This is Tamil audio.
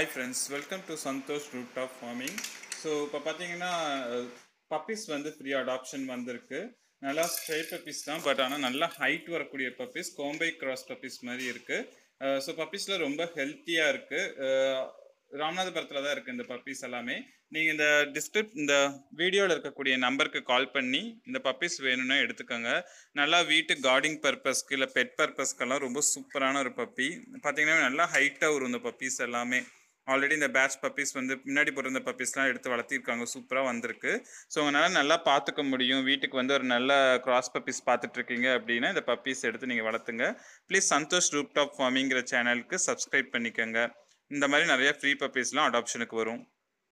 hi friends welcome to Santosh rooftop farming so இப்போ பார்த்தீங்கன்னா பப்பீஸ் வந்து ஃப்ரீ அடாப்ஷன் வந்திருக்கு நல்லா ஸ்ட்ரைட் பப்பீஸ் தான் பட் ஆனால் நல்லா ஹைட் வரக்கூடிய பப்பிஸ் கோம்பை கிராஸ் பப்பீஸ் மாதிரி இருக்குது ஸோ பப்பிஸில் ரொம்ப ஹெல்த்தியாக இருக்குது ராமநாதபுரத்தில் தான் இருக்குது இந்த பப்பீஸ் எல்லாமே நீங்கள் இந்த டிஸ்கிரிப் இந்த வீடியோவில் இருக்கக்கூடிய நம்பருக்கு கால் பண்ணி இந்த பப்பிஸ் வேணும்னா எடுத்துக்கோங்க நல்லா வீட்டு கார்டிங் பர்பஸ்க்கு இல்லை பெட் பர்பஸ்க்கெல்லாம் ரொம்ப சூப்பரான ஒரு பப்பி பார்த்தீங்கன்னா நல்லா ஹைட்டாக வரும் இந்த பப்பிஸ் எல்லாமே ஆல்ரெடி இந்த பேட்ச் பப்பீஸ் வந்து முன்னாடி இந்த பப்பீஸ்லாம் எடுத்து வளர்த்திருக்காங்க சூப்பராக வந்திருக்கு ஸோ உங்களால் நல்லா பார்த்துக்க முடியும் வீட்டுக்கு வந்து ஒரு நல்ல கிராஸ் பப்பீஸ் பார்த்துட்ருக்கீங்க அப்படின்னா இந்த பப்பீஸ் எடுத்து நீங்கள் வளர்த்துங்க ப்ளீஸ் சந்தோஷ் ரூப் டாப் ஃபார்மிங்கிற சேனலுக்கு சப்ஸ்கிரைப் பண்ணிக்கோங்க இந்த மாதிரி நிறைய ஃப்ரீ பப்பீஸ்லாம் அடாப்ஷனுக்கு வரும்